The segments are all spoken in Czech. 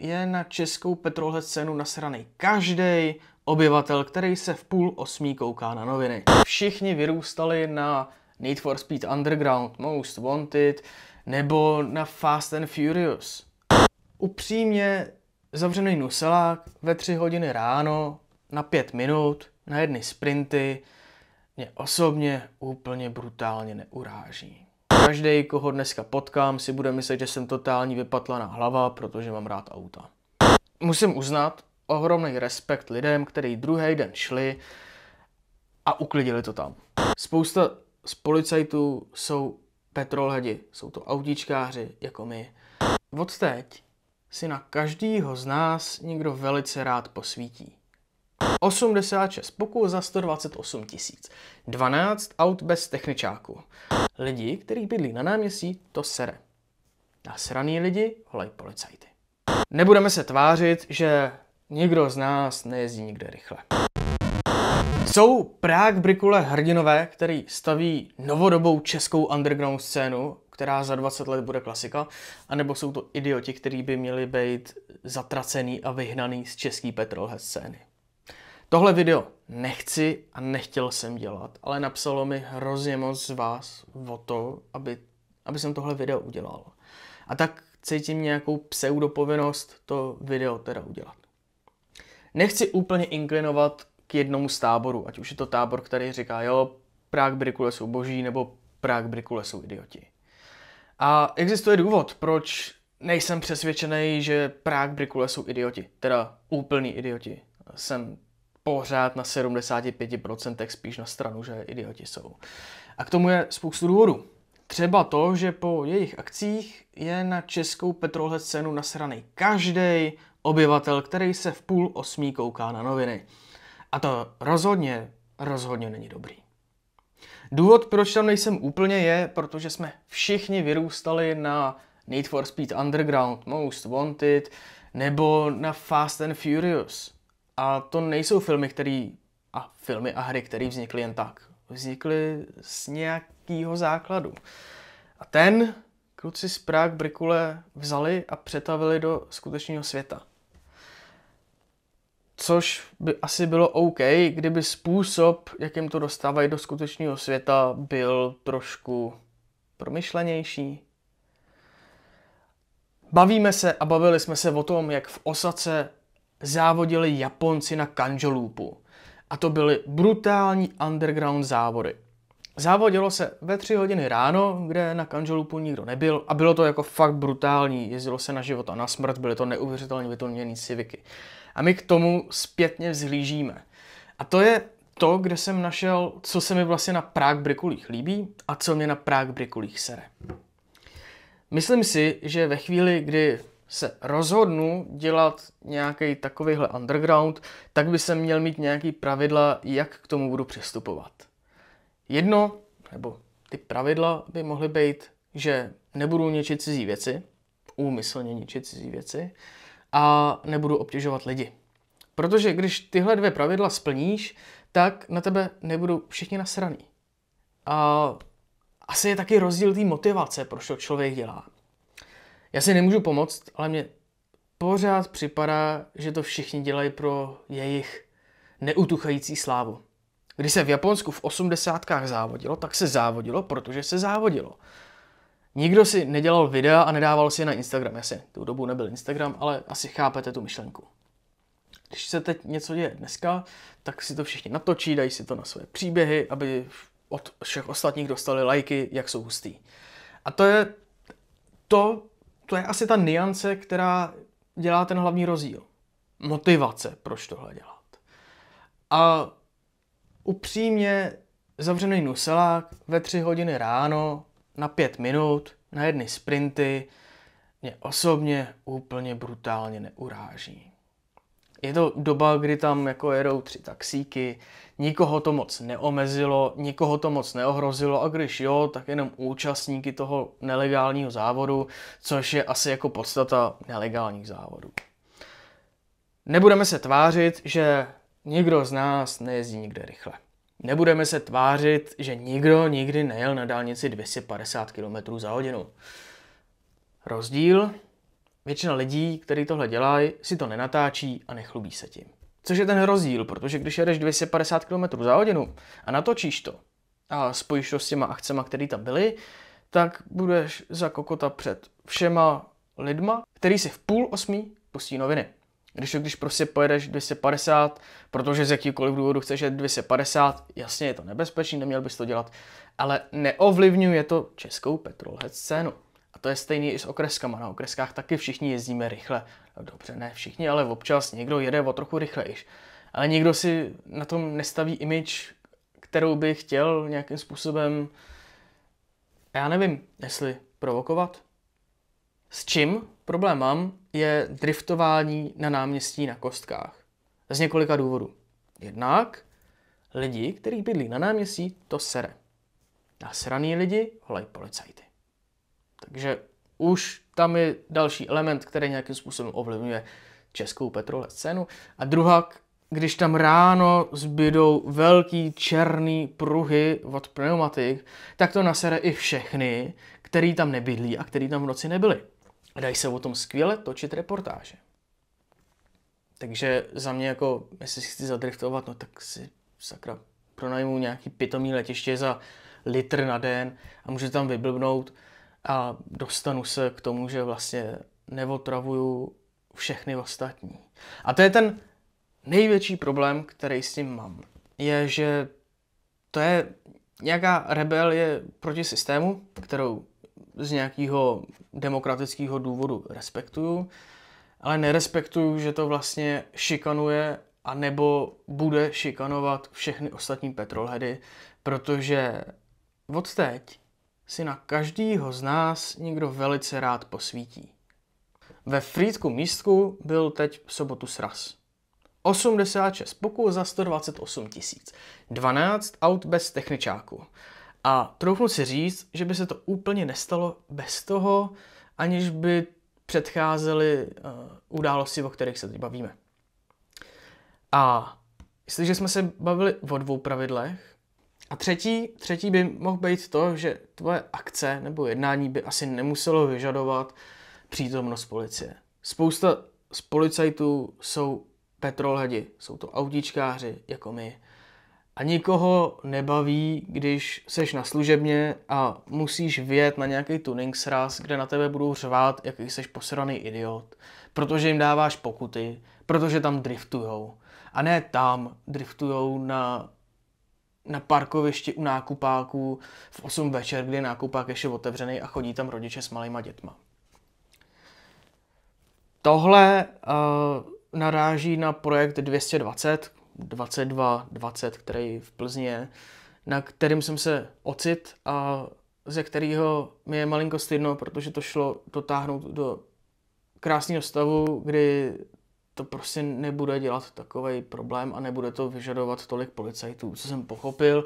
je na českou petrolhead scénu nasraný každý obyvatel, který se v půl osmí kouká na noviny. Všichni vyrůstali na Need for Speed Underground, Most Wanted nebo na Fast and Furious. Upřímně zavřený nuselák ve tři hodiny ráno na pět minut na jedny sprinty mě osobně úplně brutálně neuráží. Každý, koho dneska potkám, si bude myslet, že jsem totální vypatlaná hlava, protože mám rád auta. Musím uznat ohromný respekt lidem, který druhý den šli a uklidili to tam. Spousta z policajtů jsou petrolhedi, jsou to autíčkáři jako my. Od teď si na každýho z nás někdo velice rád posvítí. 86 pokus za 128 tisíc. 12 aut bez techničáku. Lidi, kteří bydlí na náměstí, to sere. Nasraný lidi volají policajty. Nebudeme se tvářit, že nikdo z nás nejezdí nikde rychle. Jsou Prague Brikule hrdinové, který staví novodobou českou underground scénu, která za 20 let bude klasika, anebo jsou to idioti, kteří by měli být zatracený a vyhnaný z český petrolhead scény. Tohle video nechci a nechtěl jsem dělat, ale napsalo mi hrozně moc z vás o to, aby, aby jsem tohle video udělal. A tak cítím nějakou pseudopovinnost to video teda udělat. Nechci úplně inklinovat k jednomu z táborů, ať už je to tábor, který říká, jo, Prák brikule jsou boží, nebo Prák brikule jsou idioti. A existuje důvod, proč nejsem přesvědčený, že Prák brikule jsou idioti, teda úplný idioti. Jsem pořád na 75% spíš na stranu, že idioti jsou. A k tomu je spoustu důvodů. Třeba to, že po jejich akcích je na českou petrolhe scénu nasraný každý obyvatel, který se v půl osmí kouká na noviny. A to rozhodně, rozhodně není dobrý. Důvod, proč tam nejsem úplně, je, protože jsme všichni vyrůstali na Need for Speed Underground, Most Wanted, nebo na Fast and Furious. A to nejsou filmy, které a filmy a hry, které vznikly jen tak. Vznikly z nějakého základu. A ten kluci z Prague Brikule vzali a přetavili do skutečného světa. Což by asi bylo OK, kdyby způsob, jakým to dostávají do skutečného světa, byl trošku promyšlenější. Bavíme se a bavili jsme se o tom, jak v Osace závodili Japonci na Kanjolupu. A to byly brutální underground závody. Závodilo se ve tři hodiny ráno, kde na Kanžolupu nikdo nebyl a bylo to jako fakt brutální, jezdilo se na život a na smrt, byly to neuvěřitelně vytuněné civiky. A my k tomu zpětně vzhlížíme. A to je to, kde jsem našel, co se mi vlastně na Prague Brikulích líbí a co mě na Prague Brikulích sere. Myslím si, že ve chvíli, kdy se rozhodnu dělat nějaký takovýhle underground, tak by se měl mít nějaký pravidla, jak k tomu budu přistupovat. Jedno, nebo ty pravidla by mohly být, že nebudu ničit cizí věci, úmyslně ničit cizí věci, a nebudu obtěžovat lidi. Protože když tyhle dvě pravidla splníš, tak na tebe nebudou všichni nasraný. A asi je taky rozdíl té motivace, proč to člověk dělá. Já si nemůžu pomoct, ale mě pořád připadá, že to všichni dělají pro jejich neutuchající slávu. Když se v Japonsku v osmdesátkách závodilo, tak se závodilo, protože se závodilo. Nikdo si nedělal videa a nedával si je na Instagram. Jasně, tu dobu nebyl Instagram, ale asi chápete tu myšlenku. Když se teď něco děje dneska, tak si to všichni natočí, dají si to na své příběhy, aby od všech ostatních dostali lajky, jak jsou hustý. A to je to, to je asi ta niance, která dělá ten hlavní rozdíl. Motivace, proč tohle dělat. A upřímně zavřený nuselák ve tři hodiny ráno na pět minut, na jedny sprinty, mě osobně úplně brutálně neuráží. Je to doba, kdy tam jako jedou tři taxíky, nikoho to moc neomezilo, nikoho to moc neohrozilo a když jo, tak jenom účastníky toho nelegálního závodu, což je asi jako podstata nelegálních závodů. Nebudeme se tvářit, že nikdo z nás nejezdí nikde rychle. Nebudeme se tvářit, že nikdo nikdy nejel na dálnici 250 km za hodinu. Rozdíl Většina lidí, kteří tohle dělají, si to nenatáčí a nechlubí se tím. Což je ten rozdíl, protože když jedeš 250 km za hodinu a natočíš to a spojíš to s těma akcema, které tam byly, tak budeš za kokota před všema lidma, který si v půl osmí pustí noviny. Když, když prostě pojedeš 250, protože z jakýkoliv důvodu chceš jet 250, jasně je to nebezpečný, neměl bys to dělat, ale neovlivňuje to českou petrolhead scénu to je stejný i s okreskama. Na okreskách taky všichni jezdíme rychle. No dobře, ne všichni, ale občas někdo jede o trochu rychlejš. Ale nikdo si na tom nestaví image, kterou by chtěl nějakým způsobem, já nevím, jestli provokovat. S čím problém mám, je driftování na náměstí na kostkách. Z několika důvodů. Jednak lidi, kteří bydlí na náměstí, to sere. Nasraný lidi volají policajty. Takže už tam je další element, který nějakým způsobem ovlivňuje českou petrole scénu. A druhá, když tam ráno zbydou velký černý pruhy od pneumatik, tak to nasere i všechny, který tam nebydlí a který tam v noci nebyli. Dají se o tom skvěle točit reportáže. Takže za mě jako, jestli si chci zadriftovat, no tak si sakra pronajmu nějaký pitomý letiště za litr na den a můžu tam vyblbnout a dostanu se k tomu, že vlastně neotravuju všechny ostatní. A to je ten největší problém, který s tím mám. Je, že to je nějaká rebelie proti systému, kterou z nějakého demokratického důvodu respektuju, ale nerespektuju, že to vlastně šikanuje a nebo bude šikanovat všechny ostatní petrolhedy, protože od teď si na každýho z nás někdo velice rád posvítí. Ve Frýdku místku byl teď v sobotu sraz. 86 pokus za 128 tisíc, 12 aut bez techničáku. A troufnu si říct, že by se to úplně nestalo bez toho, aniž by předcházely uh, události, o kterých se teď bavíme. A jestliže jsme se bavili o dvou pravidlech, a třetí, třetí by mohl být to, že tvoje akce nebo jednání by asi nemuselo vyžadovat přítomnost policie. Spousta z policajtů jsou petrolhedi, jsou to autíčkáři jako my. A nikoho nebaví, když seš na služebně a musíš vyjet na nějaký tuning sraz, kde na tebe budou řvát, jaký seš posraný idiot. Protože jim dáváš pokuty, protože tam driftujou. A ne tam driftujou na na parkovišti u nákupáků v 8 večer, kdy je nákupák ještě otevřený a chodí tam rodiče s malýma dětma. Tohle uh, naráží na projekt 220, 2220, který v Plzni je, na kterým jsem se ocit a ze kterého mi je malinko stydno, protože to šlo dotáhnout do krásného stavu, kdy to prostě nebude dělat takový problém a nebude to vyžadovat tolik policajtů. Co jsem pochopil,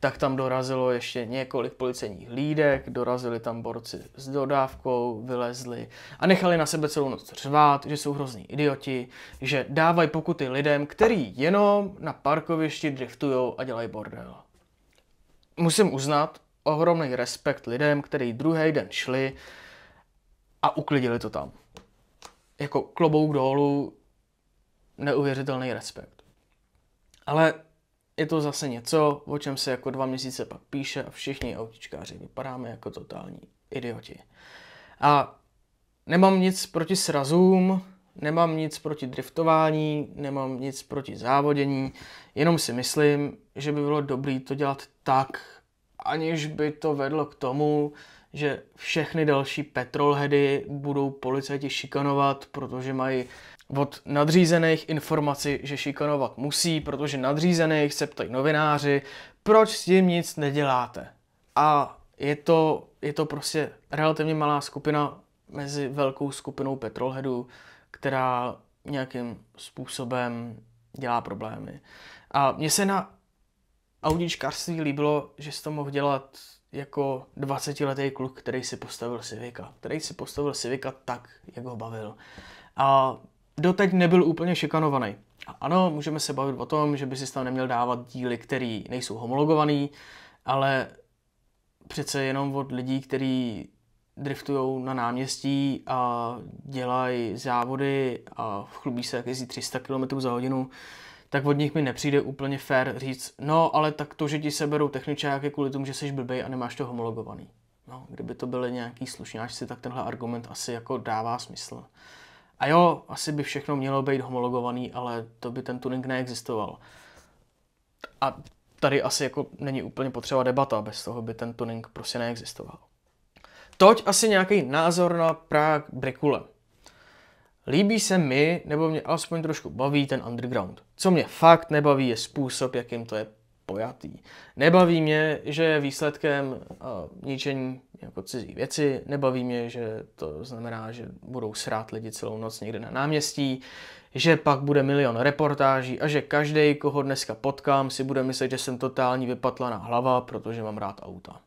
tak tam dorazilo ještě několik policejních lídek, dorazili tam borci s dodávkou, vylezli a nechali na sebe celou noc řvát, že jsou hrozní idioti, že dávají pokuty lidem, který jenom na parkovišti driftujou a dělají bordel. Musím uznat ohromný respekt lidem, který druhý den šli a uklidili to tam. Jako klobouk dolů, neuvěřitelný respekt. Ale je to zase něco, o čem se jako dva měsíce pak píše a všichni autičkáři vypadáme jako totální idioti. A nemám nic proti srazům, nemám nic proti driftování, nemám nic proti závodění, jenom si myslím, že by bylo dobré to dělat tak, aniž by to vedlo k tomu, že všechny další petrolhedy budou policajti šikanovat, protože mají od nadřízených informaci, že šikanovat musí, protože nadřízených se ptají novináři, proč s tím nic neděláte. A je to, je to prostě relativně malá skupina mezi velkou skupinou petrolheadů, která nějakým způsobem dělá problémy. A mně se na audičkářství líbilo, že se to mohl dělat jako 20-letý kluk, který si postavil Civica. Který si postavil Civica tak, jak ho bavil. A doteď nebyl úplně šikanovaný. A ano, můžeme se bavit o tom, že by si tam neměl dávat díly, které nejsou homologované, ale přece jenom od lidí, kteří driftují na náměstí a dělají závody a chlubí se, jak jezdí 300 km za hodinu, tak od nich mi nepřijde úplně fér říct, no ale tak to, že ti seberou techničák je kvůli tomu, že jsi blbej a nemáš to homologovaný. No, kdyby to byly nějaký slušňáčci, tak tenhle argument asi jako dává smysl. A jo, asi by všechno mělo být homologovaný, ale to by ten tuning neexistoval. A tady asi jako není úplně potřeba debata, bez toho by ten tuning prostě neexistoval. Toť asi nějaký názor na Prague Bricule. Líbí se mi, nebo mě alespoň trošku baví ten underground. Co mě fakt nebaví, je způsob, jakým to je pojatý. Nebaví mě, že je výsledkem uh, ničení jako cizí věci, nebaví mě, že to znamená, že budou srát lidi celou noc někde na náměstí, že pak bude milion reportáží a že každý, koho dneska potkám, si bude myslet, že jsem totální vypatlaná hlava, protože mám rád auta.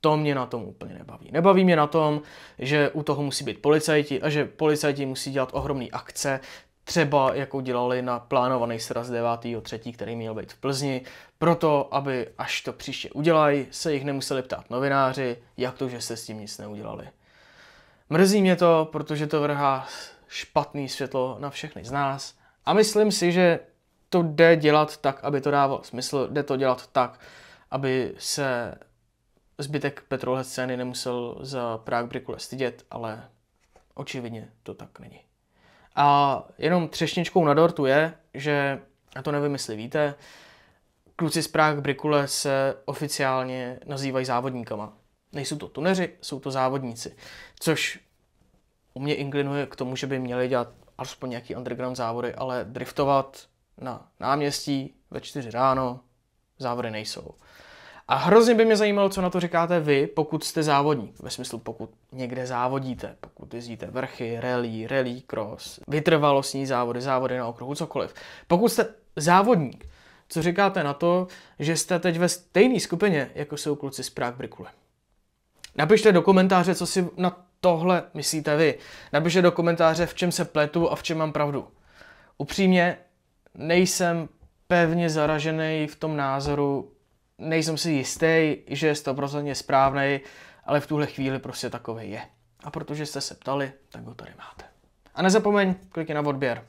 To mě na tom úplně nebaví. Nebaví mě na tom, že u toho musí být policajti a že policajti musí dělat ohromné akce, třeba jako dělali na plánovaný sraz 9.3., který měl být v Plzni, proto, aby až to příště udělají, se jich nemuseli ptát novináři, jak to, že se s tím nic neudělali. Mrzí mě to, protože to vrhá špatný světlo na všechny z nás a myslím si, že to jde dělat tak, aby to dávalo smysl, jde to dělat tak, aby se zbytek Petrolhead scény nemusel za Prague Bricule stydět, ale očividně to tak není. A jenom třešničkou na dortu je, že, a to nevím, jestli víte, kluci z Prah Brikule se oficiálně nazývají závodníkama. Nejsou to tuneři, jsou to závodníci, což u mě inklinuje k tomu, že by měli dělat alespoň nějaký underground závody, ale driftovat na náměstí ve čtyři ráno závody nejsou. A hrozně by mě zajímalo, co na to říkáte vy, pokud jste závodník. Ve smyslu, pokud někde závodíte, pokud jezdíte vrchy, rally, rally cross, vytrvalostní závody, závody na okruhu, cokoliv. Pokud jste závodník, co říkáte na to, že jste teď ve stejné skupině, jako jsou kluci z Prague Brikule? Napište do komentáře, co si na tohle myslíte vy. Napište do komentáře, v čem se pletu a v čem mám pravdu. Upřímně, nejsem pevně zaražený v tom názoru, nejsem si jistý, že je stoprocentně správný, ale v tuhle chvíli prostě takový je. A protože jste se ptali, tak ho tady máte. A nezapomeň, klikni na odběr.